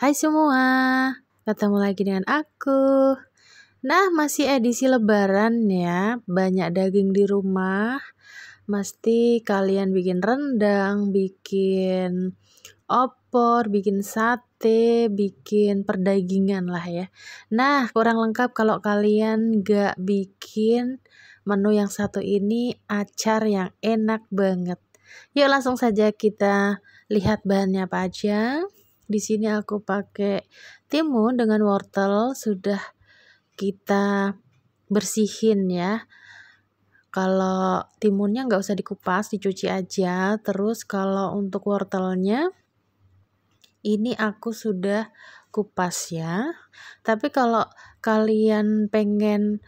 Hai semua, ketemu lagi dengan aku. Nah, masih edisi lebaran ya, banyak daging di rumah. Mesti kalian bikin rendang, bikin opor, bikin sate, bikin perdagingan lah ya. Nah, kurang lengkap kalau kalian gak bikin menu yang satu ini acar yang enak banget. Yuk langsung saja kita lihat bahannya apa aja. Di sini aku pakai timun dengan wortel sudah kita bersihin ya. Kalau timunnya nggak usah dikupas, dicuci aja. Terus kalau untuk wortelnya, ini aku sudah kupas ya. Tapi kalau kalian pengen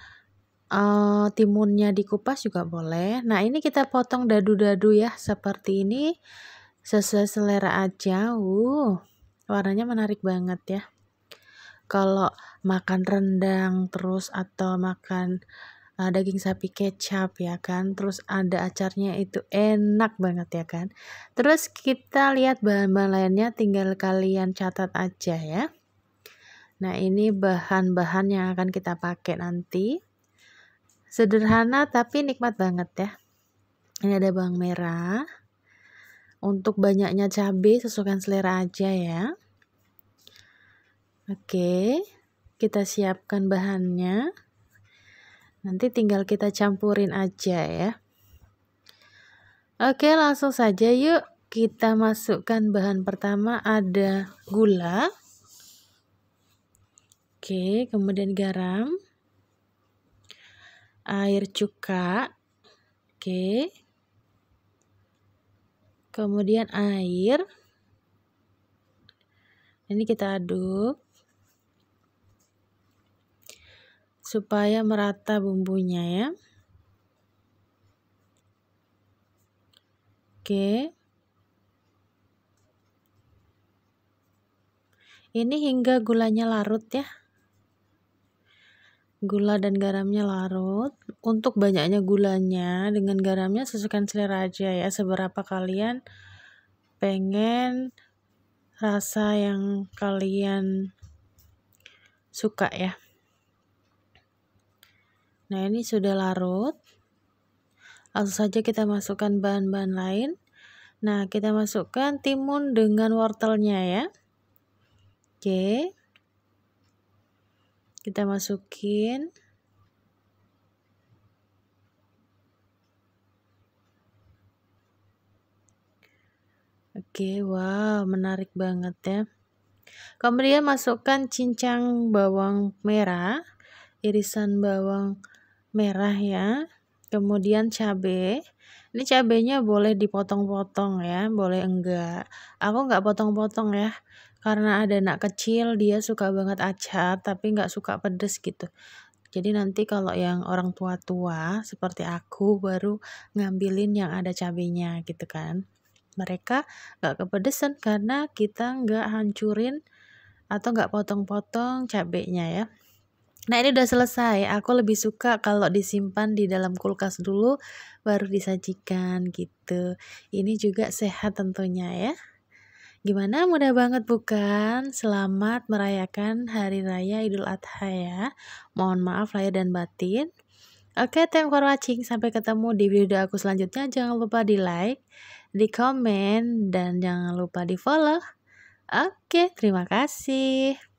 uh, timunnya dikupas juga boleh. Nah ini kita potong dadu-dadu ya seperti ini sesuai selera aja. Uh warnanya menarik banget ya kalau makan rendang terus atau makan uh, daging sapi kecap ya kan terus ada acarnya itu enak banget ya kan terus kita lihat bahan-bahan lainnya tinggal kalian catat aja ya nah ini bahan-bahan yang akan kita pakai nanti sederhana tapi nikmat banget ya ini ada bawang merah untuk banyaknya cabai sesuaikan selera aja ya Oke, kita siapkan bahannya. Nanti tinggal kita campurin aja ya. Oke, langsung saja yuk kita masukkan bahan pertama ada gula. Oke, kemudian garam. Air cuka. Oke. Kemudian air. Ini kita aduk. supaya merata bumbunya ya. Oke. Ini hingga gulanya larut ya. Gula dan garamnya larut. Untuk banyaknya gulanya dengan garamnya sesuaikan selera aja ya. Seberapa kalian pengen rasa yang kalian suka ya. Nah, ini sudah larut. Langsung saja kita masukkan bahan-bahan lain. Nah, kita masukkan timun dengan wortelnya ya. Oke. Kita masukin. Oke, wow, menarik banget ya. Kemudian masukkan cincang bawang merah, irisan bawang merah ya. Kemudian cabe. Ini cabenya boleh dipotong-potong ya, boleh enggak. Aku enggak potong-potong ya. Karena ada anak kecil dia suka banget acar tapi enggak suka pedes gitu. Jadi nanti kalau yang orang tua-tua seperti aku baru ngambilin yang ada cabenya gitu kan. Mereka enggak kepedesan karena kita enggak hancurin atau enggak potong-potong cabenya ya. Nah ini udah selesai, aku lebih suka kalau disimpan di dalam kulkas dulu baru disajikan gitu. Ini juga sehat tentunya ya. Gimana mudah banget bukan? Selamat merayakan Hari Raya Idul Adha ya. Mohon maaf lahir dan batin. Oke, okay, thank for watching. Sampai ketemu di video aku selanjutnya. Jangan lupa di like, di komen, dan jangan lupa di follow. Oke, okay, terima kasih.